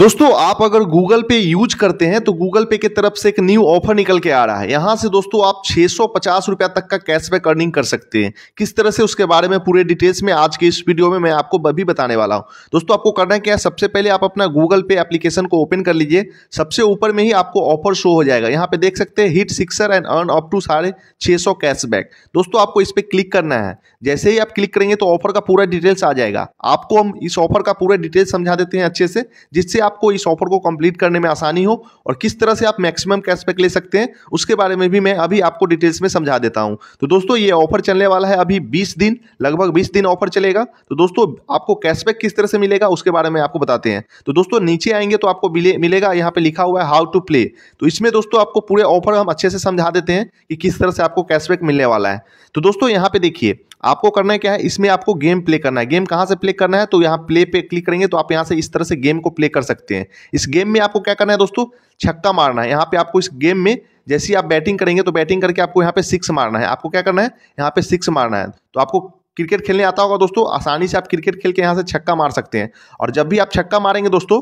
दोस्तों आप अगर गूगल पे यूज करते हैं तो गूगल पे की तरफ से एक न्यू ऑफर निकल के आ रहा है यहाँ से दोस्तों आप छह सौ पचास रुपया तक का कैशबैक अर्निंग कर सकते हैं किस तरह से उसके बारे में पूरे डिटेल्स में आज के इस वीडियो में मैं आपको भी बताने वाला हूँ दोस्तों आपको करना क्या है सबसे पहले आप अपना गूगल पे एप्लीकेशन को ओपन कर लीजिए सबसे ऊपर में ही आपको ऑफर शो हो जाएगा यहाँ पे देख सकते हैं hit sixer and earn up to साढ़े सौ कैशबैक दोस्तों आपको इस पर क्लिक करना है जैसे ही आप क्लिक करेंगे तो ऑफर का पूरा डिटेल्स आ जाएगा आपको हम इस ऑफर का पूरा डिटेल्स समझा देते हैं अच्छे से जिससे आपको इस ऑफर को कंप्लीट करने में आसानी हो और किस तरह से आप मैक्सिमम कैशबैक ले सकते हैं उसके बारे में भी मैं अभी आपको डिटेल्स में समझा देता हूं तो दोस्तों ये ऑफर चलने वाला है अभी 20 दिन लगभग 20 दिन ऑफर चलेगा तो दोस्तों आपको कैशबैक किस तरह से मिलेगा उसके बारे में आपको बताते हैं तो दोस्तों नीचे आएंगे तो आपको मिलेगा यहाँ पर लिखा हुआ है हाउ टू प्ले तो इसमें दोस्तों आपको पूरे ऑफर हम अच्छे से समझा देते हैं कि किस तरह से आपको कैशबैक मिलने वाला है तो दोस्तों यहाँ पे देखिए आपको करना है क्या है इसमें आपको गेम प्ले करना है गेम कहाँ से प्ले करना है तो यहाँ प्ले पे क्लिक करेंगे तो आप यहाँ से इस तरह से गेम को प्ले कर सकते हैं इस गेम में आपको क्या करना है दोस्तों छक्का मारना है यहाँ पे आपको इस गेम में जैसे ही आप बैटिंग करेंगे तो बैटिंग करके आपको यहाँ पे सिक्स मारना है आपको क्या करना है यहाँ पे सिक्स मारना है तो आपको क्रिकेट खेलने आता होगा दोस्तों आसानी से आप क्रिकेट खेल के यहाँ से छक्का मार सकते हैं और जब भी आप छक्का मारेंगे दोस्तों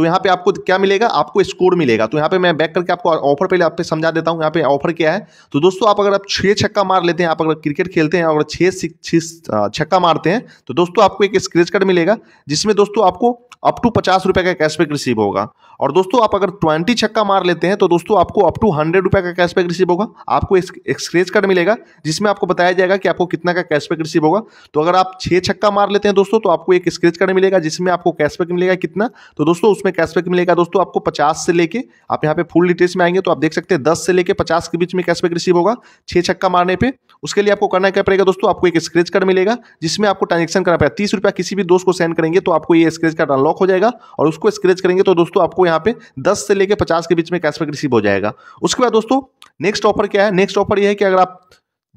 तो यहाँ पे आपको क्या मिलेगा आपको स्कोर मिलेगा तो यहाँ पे मैं बैक करके आपको ऑफर पहले आप समझा देता हूँ यहाँ पे ऑफर क्या है तो दोस्तों आप अगर आप छः छक्का मार लेते हैं आप अगर क्रिकेट खेलते हैं और छः छक्का मारते हैं तो दोस्तों आपको एक स्क्रेच कार्ड मिलेगा जिसमें दोस्तों आपको अप टू पचास रुपए का कैशबैक रिसीव होगा और दोस्तों आप अगर ट्वेंटी छक्का मार लेते हैं तो दोस्तों आपको अप टू हंड्रेड रुपये का कैशबैक रिसीव होगा आपको एक स्क्रेच कार्ड मिलेगा जिसमें आपको बताया जाएगा कि आपको कितना का कैशबैक रिसीव होगा तो अगर आप छह छक्का मार लेते हैं दोस्तों तो आपको एक स्क्रेच कार्ड मिलेगा जिसमें आपको कैशबैक मिलेगा कितना तो दोस्तों उसमें कैशबैक मिलेगा दोस्तों आपको पचास से लेके आप यहाँ पे फुल डिटेल्स में आएंगे तो आप देख सकते हैं दस से लेके पचास के बीच में कैशबैक रिसीव होगा छह छक्का मारने पर उसके लिए आपको करना क्या पड़ेगा दोस्तों आपको एक स्क्रेच कार्ड मिलेगा जिसमें आपको ट्रांजेक्शन करना पड़ेगा तीस रुपया किसी भी दोस्त को सेंड करेंगे तो आपको ये स्क्रेच कार्ड अनलॉक ब्लॉक हो जाएगा और उसको स्क्रेच करेंगे तो दोस्तों आपको यहाँ पे 10 से लेकर 50 के बीच में कैशबैक रिसीव हो जाएगा उसके बाद दोस्तों नेक्स्ट ऑफर क्या है नेक्स्ट ऑफर यह है कि अगर आप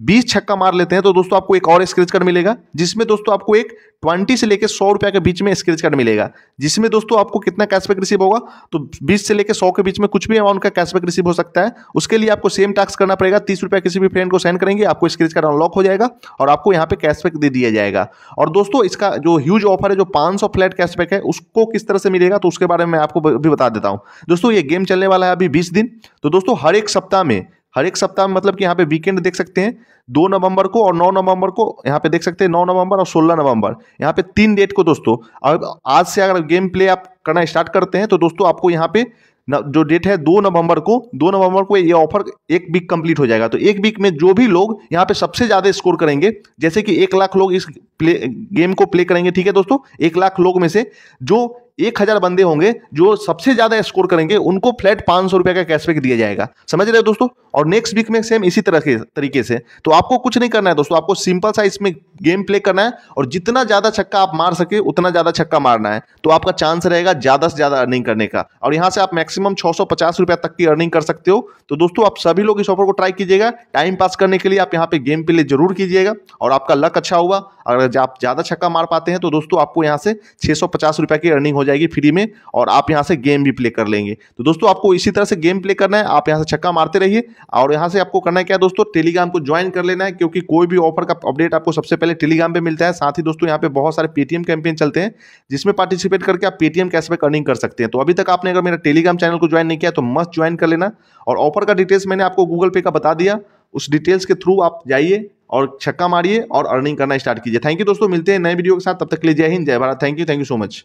बीस छक्का मार लेते हैं तो दोस्तों आपको एक और स्क्रेच कार्ड मिलेगा जिसमें दोस्तों आपको एक ट्वेंटी से लेकर सौ रुपया के बीच में स्क्रेच कार्ड मिलेगा जिसमें दोस्तों आपको कितना कैशबैक रिसीव होगा तो बीस से लेकर सौ के बीच में कुछ भी अमाउंट का कैशबैक रिसीव हो सकता है उसके लिए आपको सेम टास्क करना पड़ेगा तीस रुपया किसी भी फ्रेंड को सेंड करेंगे आपको स्क्रेच कार्ड अनलॉक हो जाएगा और आपको यहाँ पे कैशबैक दे दिया जाएगा और दोस्तों इसका जो ह्यूज ऑफर है जो पांच सौ फ्लैट कैशबैक है उसको किस तरह से मिलेगा तो उसके बारे में आपको भी बता देता हूँ दोस्तों ये गेम चलने वाला है अभी बीस दिन तो दोस्तों हर एक सप्ताह में हर एक सप्ताह में मतलब कि यहाँ पे वीकेंड देख सकते हैं दो नवंबर को और नौ नवंबर को यहाँ पे देख सकते हैं नौ नवंबर और सोलह नवंबर यहाँ पे तीन डेट को दोस्तों अब आज से अगर गेम प्ले आप करना स्टार्ट करते हैं तो दोस्तों आपको यहाँ पे जो डेट है दो नवंबर को दो नवंबर को ये ऑफर एक वीक कंप्लीट हो जाएगा तो एक वीक में जो भी लोग यहाँ पे सबसे ज़्यादा स्कोर करेंगे जैसे कि एक लाख लोग इस प्ले गेम को प्ले करेंगे ठीक है दोस्तों एक लाख लोग में से जो एक हजार बंदे होंगे जो सबसे ज्यादा स्कोर करेंगे उनको फ्लैट पांच सौ रुपए का कैशबैक दिया जाएगा समझ रहे हो दोस्तों और नेक्स्ट वीक में सेम इसी तरह के तरीके से तो आपको कुछ नहीं करना है दोस्तों आपको सिंपल सा इसमें गेम प्ले करना है और जितना ज्यादा छक्का आप मार सके उतना ज्यादा छक्का मारना है तो आपका चांस रहेगा ज्यादा से ज्यादा अर्निंग करने का और यहाँ से आप मैक्सिमम छह सौ पचास रुपया तक की अर्निंग कर सकते हो तो दोस्तों आप सभी लोग इस ऑफर को ट्राई कीजिएगा टाइम पास करने के लिए आप यहाँ पे गेम प्ले जरूर कीजिएगा और आपका लक अच्छा हुआ अगर आप ज्यादा छक्का मार पाते हैं तो दोस्तों आपको यहाँ से छह सौ पचास रुपया की अर्निंग हो जाएगी फ्री में और आप यहाँ से गेम भी प्ले कर लेंगे तो दोस्तों आपको इसी तरह से गेम प्ले करना है आप यहाँ से छक्का मारते रहिए और यहाँ से आपको करना है क्या दोस्तों टेलीग्राम को ज्वाइन कर लेना है क्योंकि कोई भी ऑफर का अपडेट आपको सबसे पहले टेलीग्राम पर मिलता है साथ ही दोस्तों यहाँ पे बहुत सारे पेटीएम कैंपेन चलते हैं जिसमें पार्टिसिपेट करके आप पेटीएम कैशबैक अर्निंग कर सकते हैं तो अभी तक आपने अगर मेरा टेलीग्राम चैनल को ज्वाइन नहीं किया तो मस्ट ज्वाइन कर लेना और ऑफर का डिटेल्स मैंने आपको गूगल पे का बता दिया उस डिटेल्स के थ्रू आप जाइए और छक्का मारिए और अर्निंग करना स्टार्ट कीजिए थैंक यू दोस्तों मिलते हैं नए वीडियो के साथ तब तक के लिए जय हिंद जय Bharat thank you thank you so much